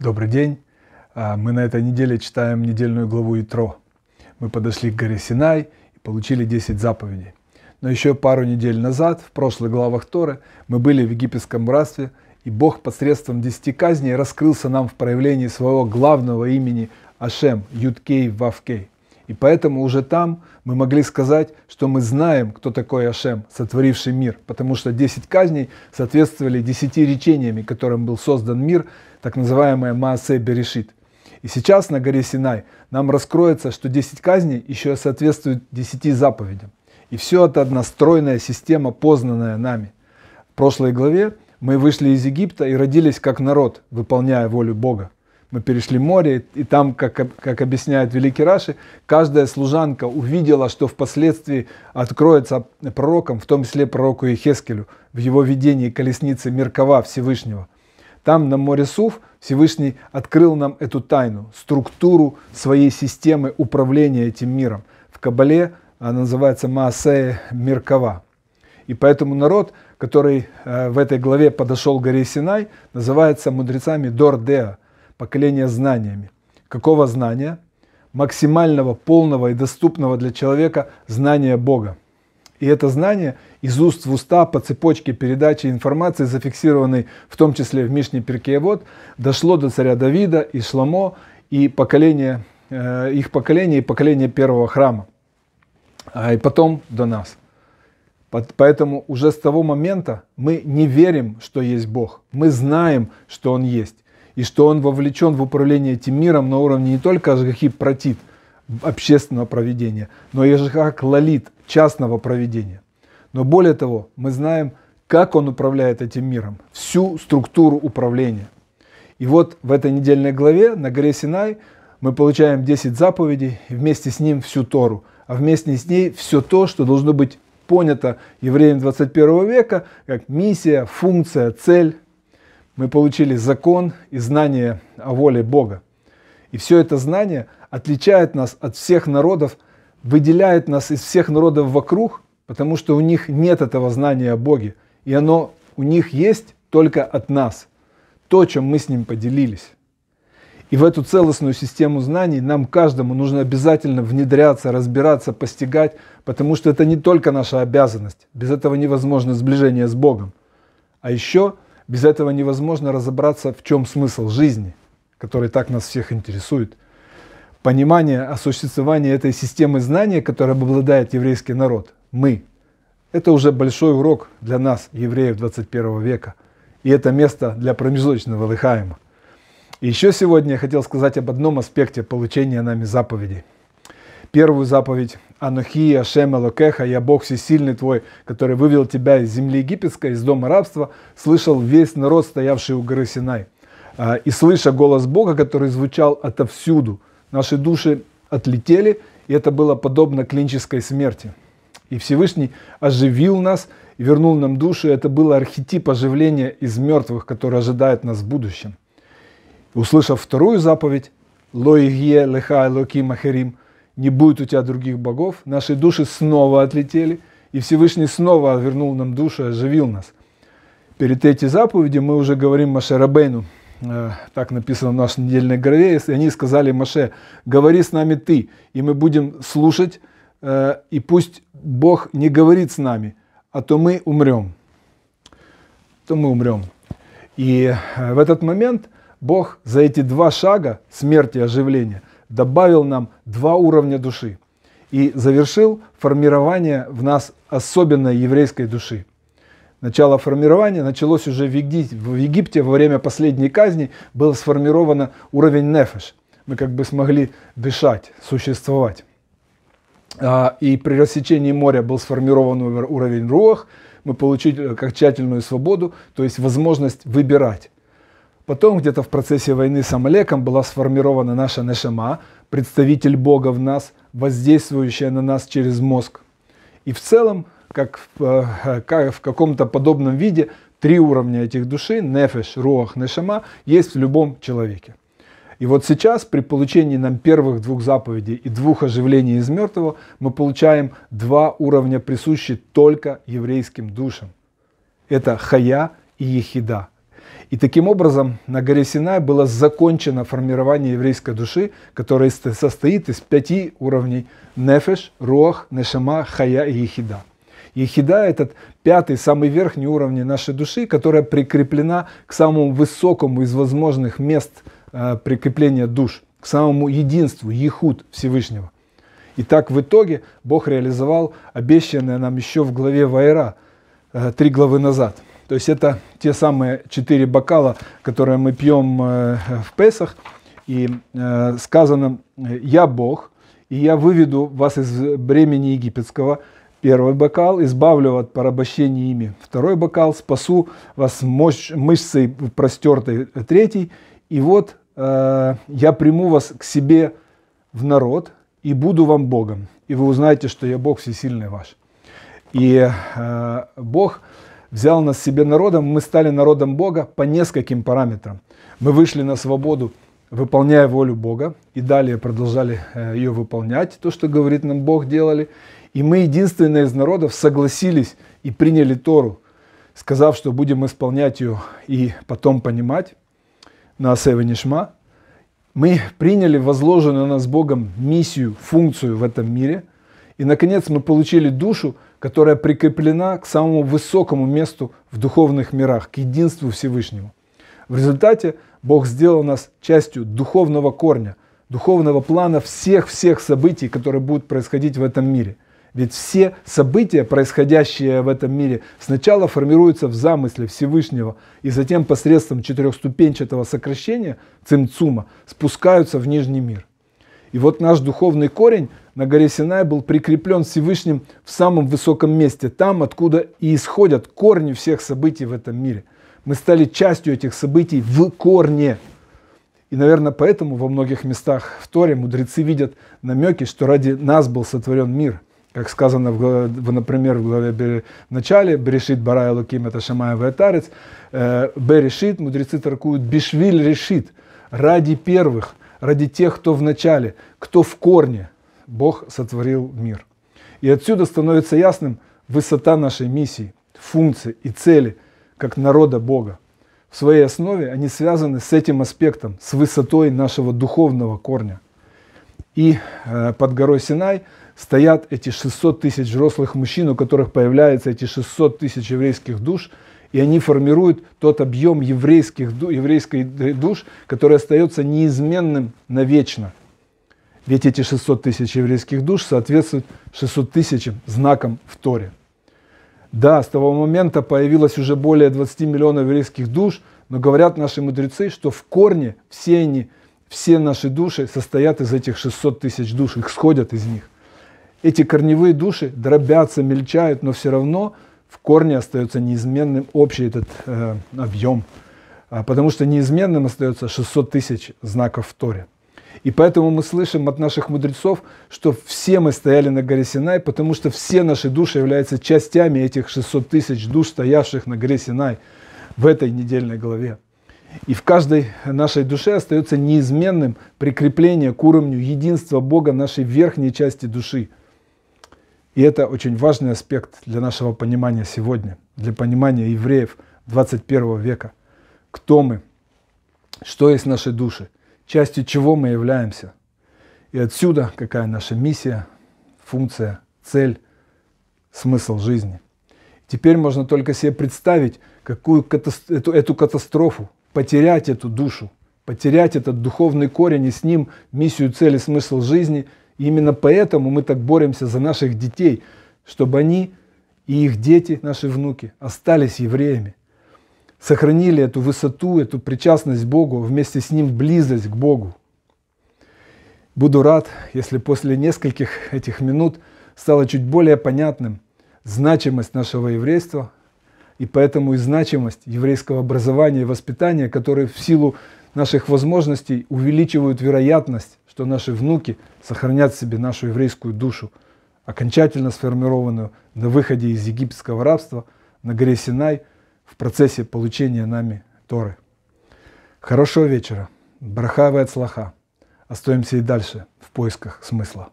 Добрый день. А, мы на этой неделе читаем недельную главу Итро. Мы подошли к горе Синай и получили 10 заповедей. Но еще пару недель назад, в прошлых главах Торы, мы были в египетском братстве, и Бог посредством 10 казней раскрылся нам в проявлении своего главного имени Ашем, Юткей Вавкей. И поэтому уже там мы могли сказать, что мы знаем, кто такой Ашем, сотворивший мир, потому что 10 казней соответствовали 10 речениями, которым был создан мир, так называемая Маасе Берешит. И сейчас на горе Синай нам раскроется, что 10 казней еще соответствуют 10 заповедям. И все это однастроенная система, познанная нами. В прошлой главе мы вышли из Египта и родились как народ, выполняя волю Бога мы перешли море, и там, как, как объясняет великий Раши, каждая служанка увидела, что впоследствии откроется пророком, в том числе пророку Ехескелю, в его видении колесницы Меркова Всевышнего. Там, на море Суф, Всевышний открыл нам эту тайну, структуру своей системы управления этим миром. В Кабале она называется Маасея Меркова. И поэтому народ, который э, в этой главе подошел к горе Синай, называется мудрецами Дордеа – поколение знаниями. Какого знания? Максимального, полного и доступного для человека знания Бога. И это знание из уст в уста по цепочке передачи информации, зафиксированной в том числе в Мишне Перкеевод, дошло до царя Давида и Шламо, э, и поколения их поколения и поколения первого храма. А и потом до нас. Поэтому уже с того момента мы не верим, что есть Бог. Мы знаем, что Он есть и что он вовлечен в управление этим миром на уровне не только ЖКХ протит, общественного проведения, но и ЖКХ Лолит, частного проведения. Но более того, мы знаем, как он управляет этим миром, всю структуру управления. И вот в этой недельной главе на горе Синай мы получаем 10 заповедей, и вместе с ним всю Тору, а вместе с ней все то, что должно быть понято евреям 21 века, как миссия, функция, цель, мы получили закон и знание о воле Бога. И все это знание отличает нас от всех народов, выделяет нас из всех народов вокруг, потому что у них нет этого знания о Боге. И оно у них есть только от нас, то, чем мы с ним поделились. И в эту целостную систему знаний нам каждому нужно обязательно внедряться, разбираться, постигать, потому что это не только наша обязанность. Без этого невозможно сближение с Богом. А еще – без этого невозможно разобраться, в чем смысл жизни, который так нас всех интересует. Понимание о существовании этой системы знания, которой обладает еврейский народ, мы, это уже большой урок для нас, евреев 21 века. И это место для промежуточного лыхаема. И еще сегодня я хотел сказать об одном аспекте получения нами заповедей – первую заповедь «Анохи Ашем Элокеха, я Бог всесильный твой, который вывел тебя из земли египетской, из дома рабства», слышал весь народ, стоявший у горы Синай. А, и слыша голос Бога, который звучал отовсюду, наши души отлетели, и это было подобно клинической смерти. И Всевышний оживил нас и вернул нам душу. Это был архетип оживления из мертвых, который ожидает нас в будущем. Услышав вторую заповедь, «Лоигье леха элоким ахерим», не будет у тебя других богов. Наши души снова отлетели, и Всевышний снова вернул нам душу, оживил нас. Перед третьей заповедью мы уже говорим Маше Рабейну, э, так написано в нашей недельной главе, и они сказали Маше, говори с нами ты, и мы будем слушать, э, и пусть Бог не говорит с нами, а то мы умрем. То мы умрем. И э, в этот момент Бог за эти два шага смерти и оживления – добавил нам два уровня души и завершил формирование в нас особенной еврейской души. Начало формирования началось уже в Египте. во время последней казни был сформирован уровень нефеш. Мы как бы смогли дышать, существовать. А, и при рассечении моря был сформирован уровень руах. Мы получили э, как тщательную свободу, то есть возможность выбирать Потом где-то в процессе войны с Амалеком была сформирована наша Нешема, представитель Бога в нас, воздействующая на нас через мозг. И в целом, как в, э, как в каком-то подобном виде, три уровня этих души, нефеш, руах, нешама, есть в любом человеке. И вот сейчас при получении нам первых двух заповедей и двух оживлений из мертвого мы получаем два уровня, присущие только еврейским душам. Это хая и ехида – и таким образом на горе Синай было закончено формирование еврейской души, которая состоит из пяти уровней нефеш, руах, нешама, хая и ехида. Ехида – этот пятый, самый верхний уровень нашей души, которая прикреплена к самому высокому из возможных мест э, прикрепления душ, к самому единству, ехуд Всевышнего. И так в итоге Бог реализовал обещанное нам еще в главе Вайра, э, три главы назад – то есть это те самые четыре бокала, которые мы пьем э, в Песах. И э, сказано, я Бог, и я выведу вас из бремени египетского, первый бокал, избавлю от порабощения ими второй бокал, спасу вас мощь, мышцей простертой третий, и вот э, я приму вас к себе в народ и буду вам Богом, и вы узнаете, что я Бог всесильный ваш. И э, Бог взял нас себе народом, мы стали народом Бога по нескольким параметрам. Мы вышли на свободу, выполняя волю Бога, и далее продолжали э, ее выполнять, то, что говорит нам Бог, делали. И мы, единственные из народов, согласились и приняли Тору, сказав, что будем исполнять ее и потом понимать на Севенишма. Мы приняли возложенную на нас Богом миссию, функцию в этом мире. И, наконец, мы получили душу – которая прикреплена к самому высокому месту в духовных мирах, к единству Всевышнего. В результате Бог сделал нас частью духовного корня, духовного плана всех-всех событий, которые будут происходить в этом мире. Ведь все события, происходящие в этом мире, сначала формируются в замысле Всевышнего, и затем посредством четырехступенчатого сокращения цимцума спускаются в нижний мир. И вот наш духовный корень – на горе Синай был прикреплен Всевышним в самом высоком месте, там, откуда и исходят корни всех событий в этом мире. Мы стали частью этих событий в корне. И, наверное, поэтому во многих местах в Торе мудрецы видят намеки, что ради нас был сотворен мир. Как сказано, в например, в главе в начале, «Берешит барай луким» — это Шамаев и э, «Берешит» — мудрецы торкуют «Бишвиль решит» — ради первых, ради тех, кто в начале, кто в корне — Бог сотворил мир. И отсюда становится ясным высота нашей миссии, функции и цели, как народа Бога. В своей основе они связаны с этим аспектом, с высотой нашего духовного корня. И э, под горой Синай стоят эти 600 тысяч взрослых мужчин, у которых появляются эти 600 тысяч еврейских душ, и они формируют тот объем еврейских, еврейской душ, который остается неизменным навечно. Ведь эти 600 тысяч еврейских душ соответствуют 600 тысячам знакам в Торе. Да, с того момента появилось уже более 20 миллионов еврейских душ, но говорят наши мудрецы, что в корне все они, все наши души состоят из этих 600 тысяч душ, их сходят из них. Эти корневые души дробятся, мельчают, но все равно в корне остается неизменным общий этот э, объем, а потому что неизменным остается 600 тысяч знаков в Торе. И поэтому мы слышим от наших мудрецов, что все мы стояли на горе Синай, потому что все наши души являются частями этих 600 тысяч душ, стоявших на горе Синай в этой недельной главе. И в каждой нашей душе остается неизменным прикрепление к уровню единства Бога нашей верхней части души. И это очень важный аспект для нашего понимания сегодня, для понимания евреев 21 века. Кто мы? Что есть наши души? частью чего мы являемся. И отсюда какая наша миссия, функция, цель, смысл жизни. Теперь можно только себе представить, какую катастро- эту, эту катастрофу, потерять эту душу, потерять этот духовный корень и с ним миссию, цель и смысл жизни. И именно поэтому мы так боремся за наших детей, чтобы они и их дети, наши внуки, остались евреями сохранили эту высоту, эту причастность к Богу, вместе с Ним близость к Богу. Буду рад, если после нескольких этих минут стало чуть более понятным значимость нашего еврейства, и поэтому и значимость еврейского образования и воспитания, которые в силу наших возможностей увеличивают вероятность, что наши внуки сохранят в себе нашу еврейскую душу, окончательно сформированную на выходе из египетского рабства на горе Синай – в процессе получения нами Торы. Хорошего вечера. Браха и отслаха. Остаемся и дальше в поисках смысла.